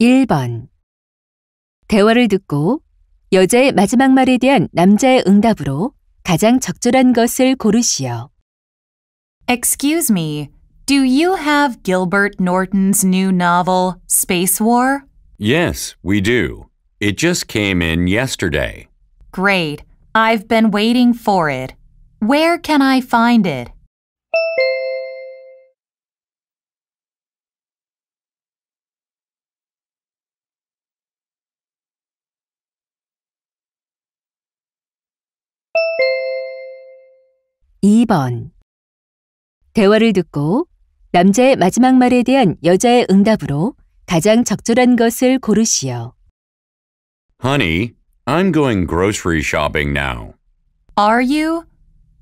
1번 대화를 듣고 여자의 마지막 말에 대한 남자의 응답으로 가장 적절한 것을 고르시오. Excuse me. Do you have Gilbert Norton's new novel, Space War? Yes, we do. It just came in yesterday. Great. I've been waiting for it. Where can I find it? 2번. 대화를 듣고 남자의 마지막 말에 대한 여자의 응답으로 가장 적절한 것을 고르시오. Honey, I'm going grocery shopping now. Are you?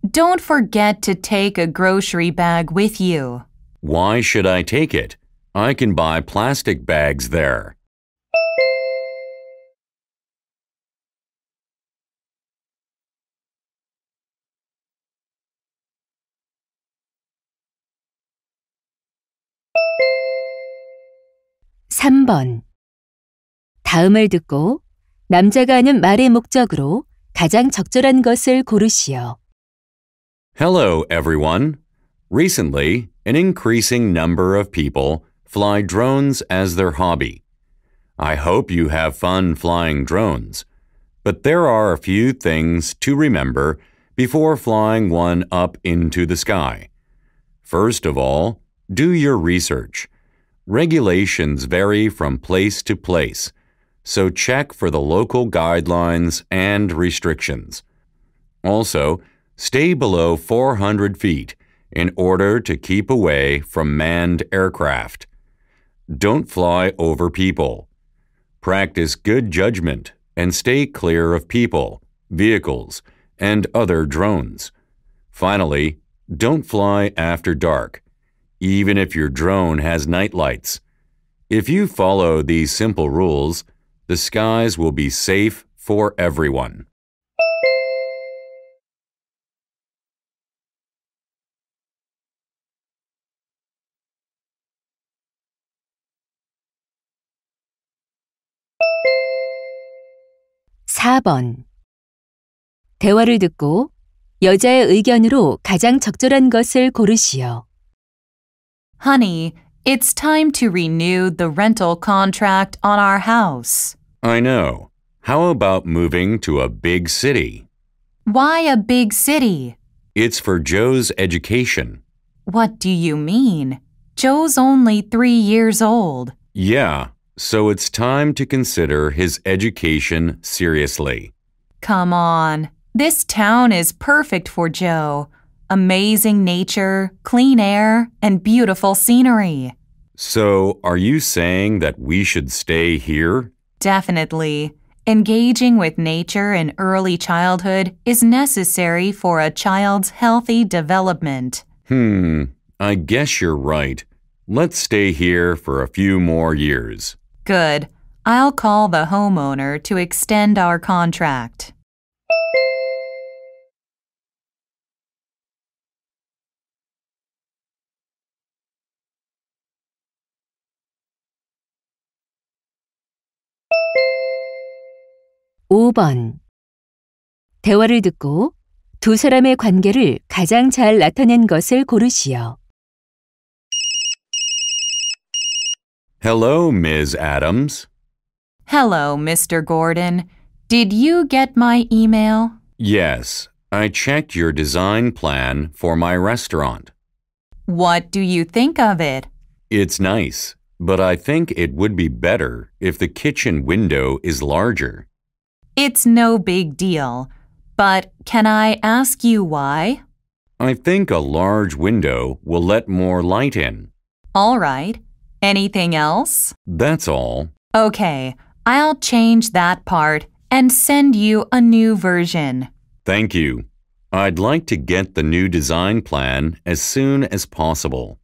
Don't forget to take a grocery bag with you. Why should I take it? I can buy plastic bags there. 3번. 다음을 듣고 남자가 하는 말의 목적으로 가장 적절한 것을 고르시오. Hello, everyone. Recently, an increasing number of people fly drones as their hobby. I hope you have fun flying drones, but there are a few things to remember before flying one up into the sky. First of all, do your research. Regulations vary from place to place, so check for the local guidelines and restrictions. Also, stay below 400 feet in order to keep away from manned aircraft. Don't fly over people. Practice good judgment and stay clear of people, vehicles, and other drones. Finally, don't fly after dark even if your drone has night lights, If you follow these simple rules, the skies will be safe for everyone. (4번) 대화를 듣고 여자의 의견으로 가장 적절한 것을 고르시오. Honey, it's time to renew the rental contract on our house. I know. How about moving to a big city? Why a big city? It's for Joe's education. What do you mean? Joe's only three years old. Yeah, so it's time to consider his education seriously. Come on. This town is perfect for Joe amazing nature, clean air, and beautiful scenery. So, are you saying that we should stay here? Definitely. Engaging with nature in early childhood is necessary for a child's healthy development. Hmm, I guess you're right. Let's stay here for a few more years. Good. I'll call the homeowner to extend our contract. 5번. 대화를 듣고 두 사람의 관계를 가장 잘 나타낸 것을 고르시오. Hello, Ms. Adams. Hello, Mr. Gordon. Did you get my email? Yes, I checked your design plan for my restaurant. What do you think of it? It's nice, but I think it would be better if the kitchen window is larger. It's no big deal, but can I ask you why? I think a large window will let more light in. All right. Anything else? That's all. Okay, I'll change that part and send you a new version. Thank you. I'd like to get the new design plan as soon as possible.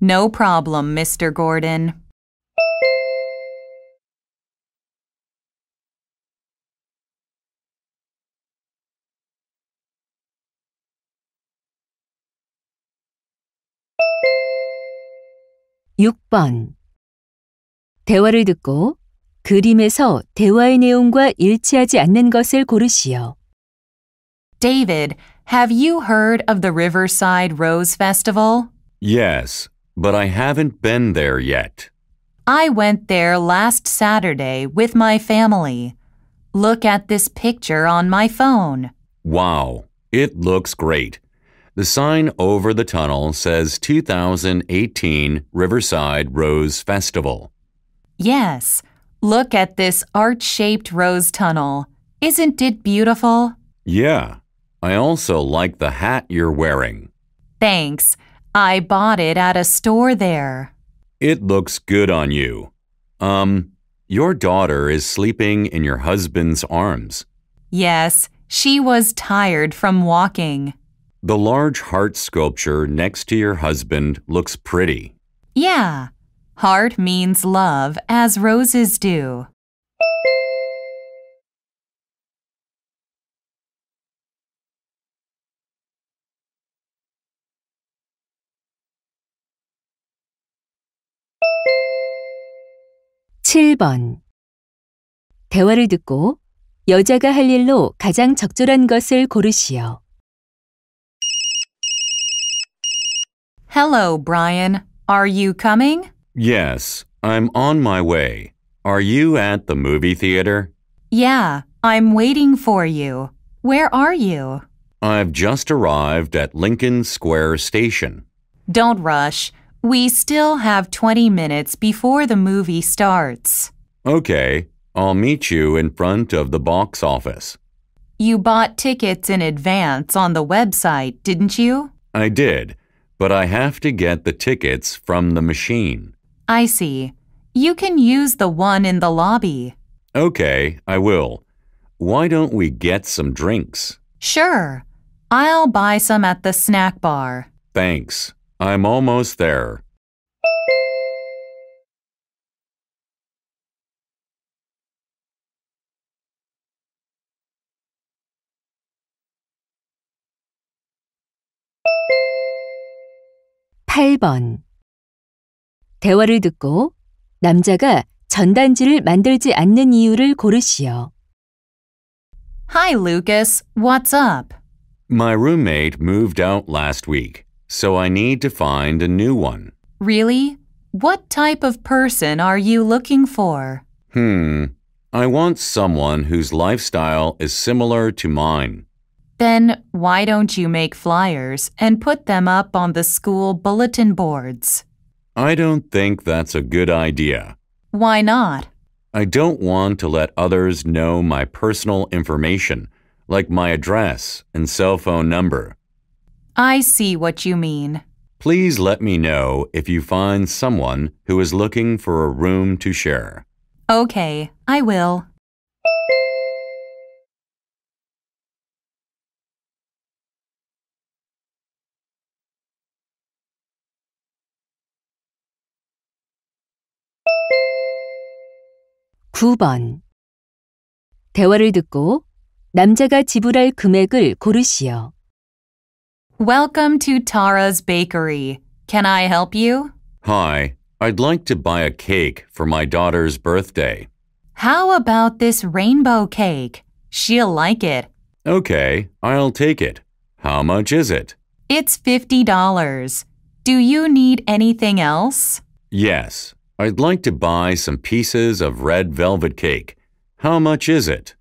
No problem, Mr. Gordon. 6번 대화를 듣고 그림에서 대화의 내용과 일치하지 않는 것을 고르시오. David, have you heard of the Riverside Rose Festival? Yes, but I haven't been there yet. I went there last Saturday with my family. Look at this picture on my phone. Wow, it looks great. The sign over the tunnel says 2018 Riverside Rose Festival. Yes, look at this arch shaped rose tunnel. Isn't it beautiful? Yeah, I also like the hat you're wearing. Thanks. I bought it at a store there. It looks good on you. Um, your daughter is sleeping in your husband's arms. Yes, she was tired from walking. The large heart sculpture next to your husband looks pretty. Yeah, heart means love, as roses do. (7번) 대화를 듣고 여자가 할 일로 가장 적절한 것을 고르시오. Hello, Brian. Are you coming? Yes, I'm on my way. Are you at the movie theater? Yeah, I'm waiting for you. Where are you? I've just arrived at Lincoln Square Station. Don't rush. We still have 20 minutes before the movie starts. Okay, I'll meet you in front of the box office. You bought tickets in advance on the website, didn't you? I did but I have to get the tickets from the machine. I see. You can use the one in the lobby. Okay, I will. Why don't we get some drinks? Sure. I'll buy some at the snack bar. Thanks. I'm almost there. 8번 대화를 듣고 남자가 전단지를 만들지 않는 이유를 고르시오. Hi, Lucas. What's up? My roommate moved out last week, so I need to find a new one. Really? What type of person are you looking for? Hmm. I want someone whose lifestyle is similar to mine. Then why don't you make flyers and put them up on the school bulletin boards? I don't think that's a good idea. Why not? I don't want to let others know my personal information, like my address and cell phone number. I see what you mean. Please let me know if you find someone who is looking for a room to share. Okay, I will. 9번 대화를 듣고 남자가 지불할 금액을 고르시오. Welcome to Tara's Bakery. Can I help you? Hi, I'd like to buy a cake for my daughter's birthday. How about this rainbow cake? She'll like it. Okay, I'll take it. How much is it? It's $50. Do you need anything else? Yes, I'd like to buy some pieces of red velvet cake. How much is it?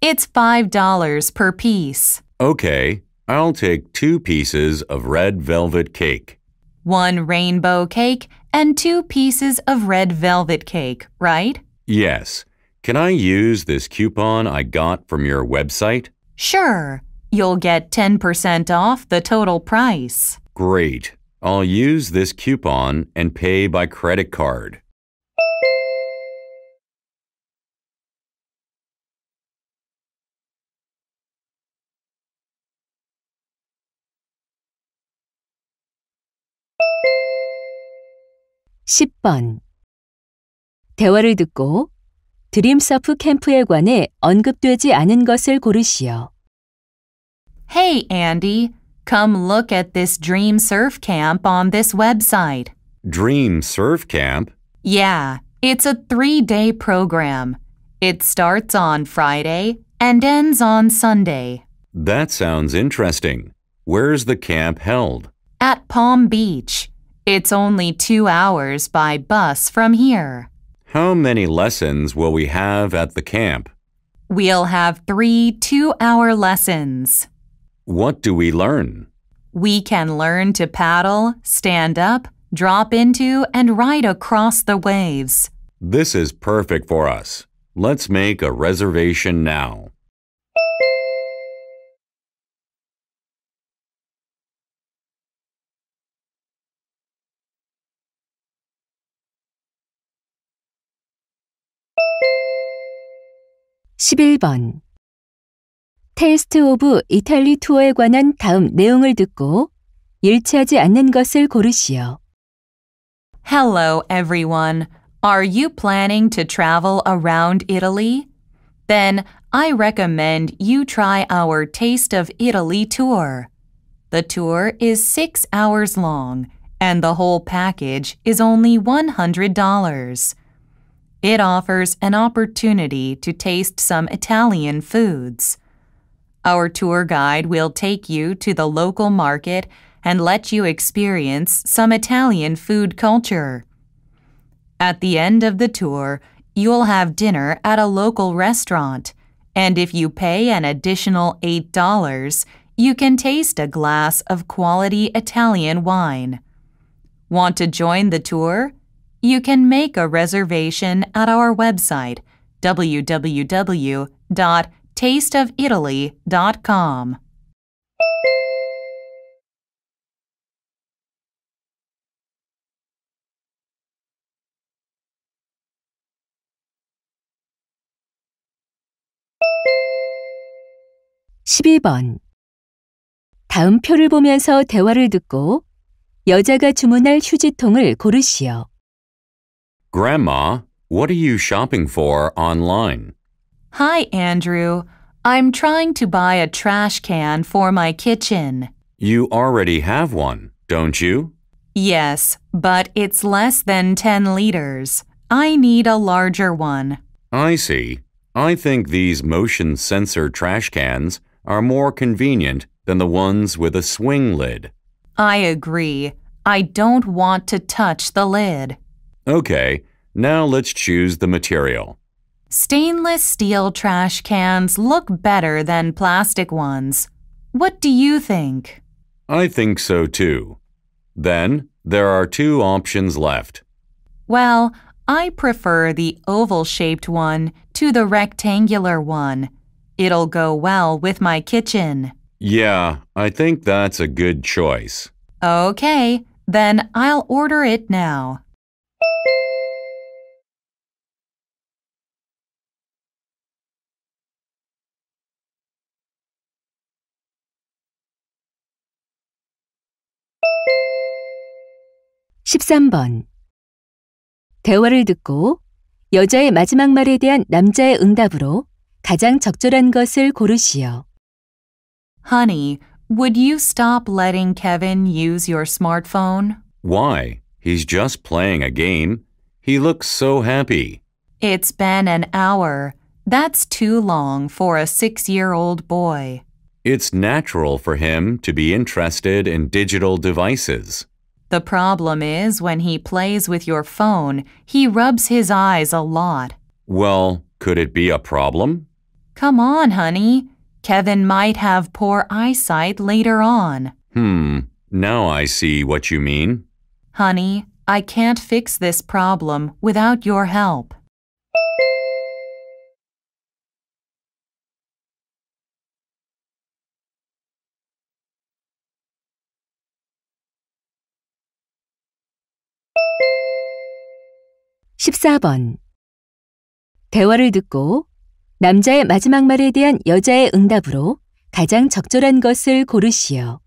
It's $5 per piece. Okay, I'll take two pieces of red velvet cake. One rainbow cake and two pieces of red velvet cake, right? Yes. Can I use this coupon I got from your website? Sure. You'll get 10% off the total price. Great. I'll use this coupon and pay by credit card. (10번) 대화를 듣고 드림서프 캠프에 관해 언급되지 않은 것을 고르시오. Hey, Andy. Come look at this Dream Surf Camp on this website. Dream Surf Camp? Yeah, it's a three day program. It starts on Friday and ends on Sunday. That sounds interesting. Where's the camp held? At Palm Beach. It's only two hours by bus from here. How many lessons will we have at the camp? We'll have three two hour lessons. What do we learn? We can learn to paddle, stand up, drop into, and ride across the waves. This is perfect for us. Let's make a reservation now. (11번) 테스트 오브 이탈리 투어에 관한 다음 내용을 듣고 일치하지 않는 것을 고르시오. Hello everyone. Are you planning to travel around Italy? Then I recommend you try our Taste of Italy tour. The tour is 6 hours long and the whole package is only $100. It offers an opportunity to taste some Italian foods. Our tour guide will take you to the local market and let you experience some Italian food culture. At the end of the tour, you'll have dinner at a local restaurant, and if you pay an additional $8, you can taste a glass of quality Italian wine. Want to join the tour? You can make a reservation at our website www tasteofitaly.com. (11번) 다음 표를 보면서 대화를 듣고 여자가 주문할 휴지통을 고르시오. Grandma, what are you shopping for online? Hi, Andrew. I'm trying to buy a trash can for my kitchen. You already have one, don't you? Yes, but it's less than 10 liters. I need a larger one. I see. I think these motion sensor trash cans are more convenient than the ones with a swing lid. I agree. I don't want to touch the lid. Okay, now let's choose the material. Stainless steel trash cans look better than plastic ones. What do you think? I think so too. Then there are two options left. Well, I prefer the oval shaped one to the rectangular one. It'll go well with my kitchen. Yeah, I think that's a good choice. Okay, then I'll order it now. 13번 대화를 듣고 여자의 마지막 말에 대한 남자의 응답으로 가장 적절한 것을 고르시오. Honey, would you stop letting Kevin use your smartphone? Why? He's just playing a game. He looks so happy. It's been an hour. That's too long for a six year old boy. It's natural for him to be interested in digital devices. The problem is when he plays with your phone, he rubs his eyes a lot. Well, could it be a problem? Come on, honey. Kevin might have poor eyesight later on. Hmm, now I see what you mean. Honey, I can't fix this problem without your help. 14번 대화를 듣고 남자의 마지막 말에 대한 여자의 응답으로 가장 적절한 것을 고르시오.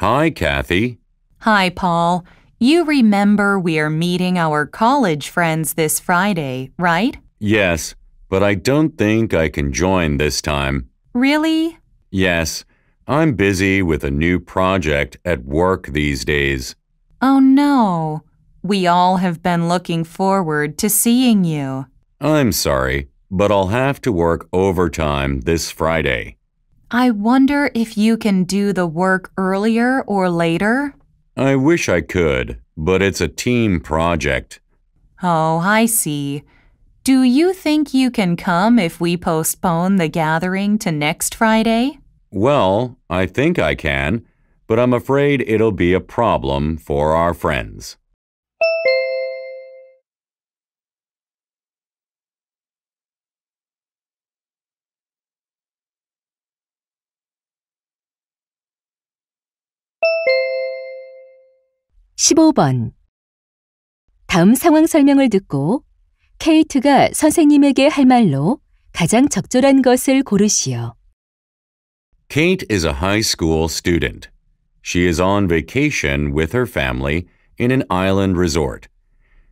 Hi, Kathy. Hi, Paul. You remember we are meeting our college friends this Friday, right? Yes, but I don't think I can join this time. Really? Yes, I'm busy with a new project at work these days. Oh no, we all have been looking forward to seeing you. I'm sorry, but I'll have to work overtime this Friday. I wonder if you can do the work earlier or later? I wish I could, but it's a team project. Oh, I see. Do you think you can come if we postpone the gathering to next Friday? Well, I think I can, but I'm afraid it'll be a problem for our friends. Fifteen. 다음 상황 설명을 듣고 케이트가 선생님에게 할 말로 가장 적절한 것을 고르시오. Kate is a high school student. She is on vacation with her family in an island resort.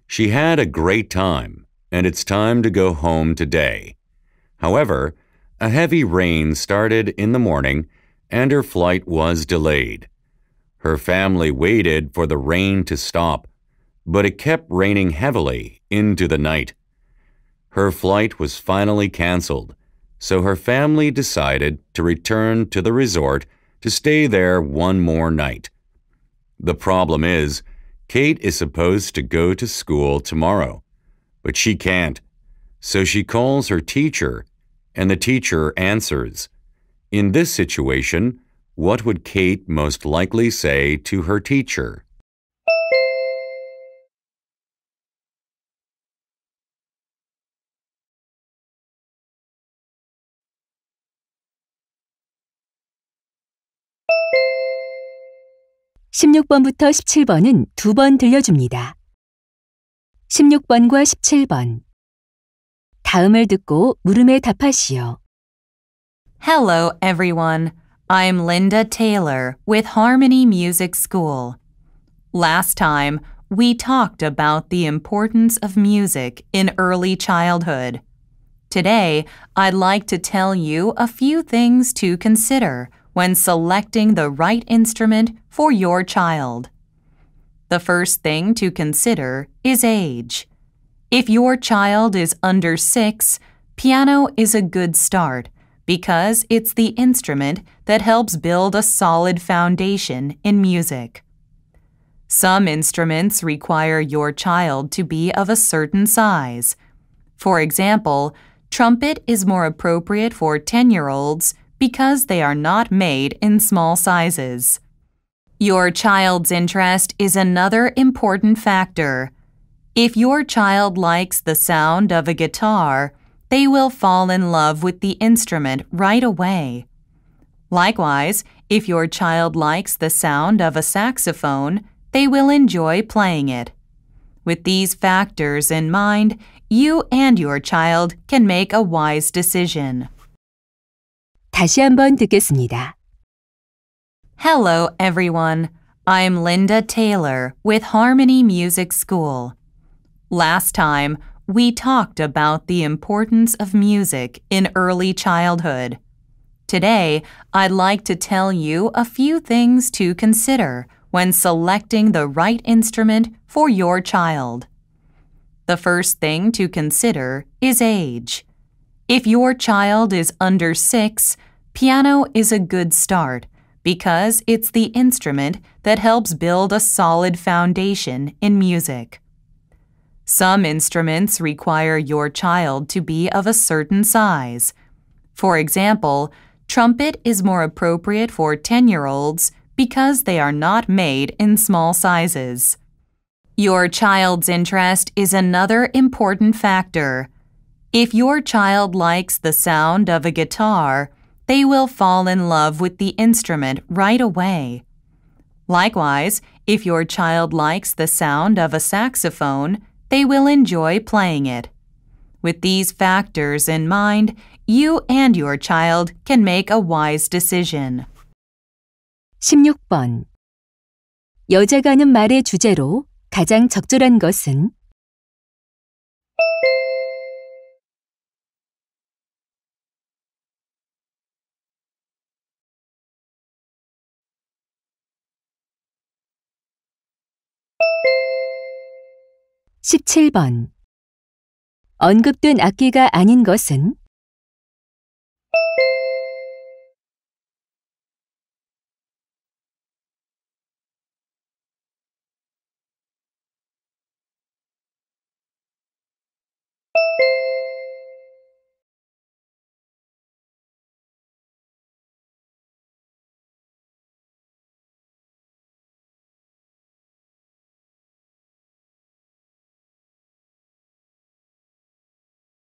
She had a great time, and it's time to go home today. However, a heavy rain started in the morning and her flight was delayed. Her family waited for the rain to stop, but it kept raining heavily into the night. Her flight was finally canceled, so her family decided to return to the resort to stay there one more night. The problem is, Kate is supposed to go to school tomorrow, but she can't. So she calls her teacher, and the teacher answers. In this situation, what would Kate most likely say to her teacher? 16번부터 17번은 두 번 들려줍니다. 16번과 17번. 다음을 듣고 물음에 답하시오. Hello, everyone. I'm Linda Taylor with Harmony Music School. Last time, we talked about the importance of music in early childhood. Today, I'd like to tell you a few things to consider when selecting the right instrument for your child. The first thing to consider is age. If your child is under six, piano is a good start because it's the instrument that helps build a solid foundation in music. Some instruments require your child to be of a certain size. For example, trumpet is more appropriate for 10 year olds because they are not made in small sizes. Your child's interest is another important factor. If your child likes the sound of a guitar, they will fall in love with the instrument right away. Likewise, if your child likes the sound of a saxophone, they will enjoy playing it. With these factors in mind, you and your child can make a wise decision. 다시 한번 듣겠습니다. Hello, everyone. I'm Linda Taylor with Harmony Music School. Last time, we talked about the importance of music in early childhood. Today, I'd like to tell you a few things to consider when selecting the right instrument for your child. The first thing to consider is age. If your child is under six, Piano is a good start because it's the instrument that helps build a solid foundation in music. Some instruments require your child to be of a certain size. For example, trumpet is more appropriate for 10 year olds because they are not made in small sizes. Your child's interest is another important factor. If your child likes the sound of a guitar, they will fall in love with the instrument right away. Likewise, if your child likes the sound of a saxophone, they will enjoy playing it. With these factors in mind, you and your child can make a wise decision. 16번 여자가 하는 말의 주제로 가장 적절한 것은 17번 언급된 악기가 아닌 것은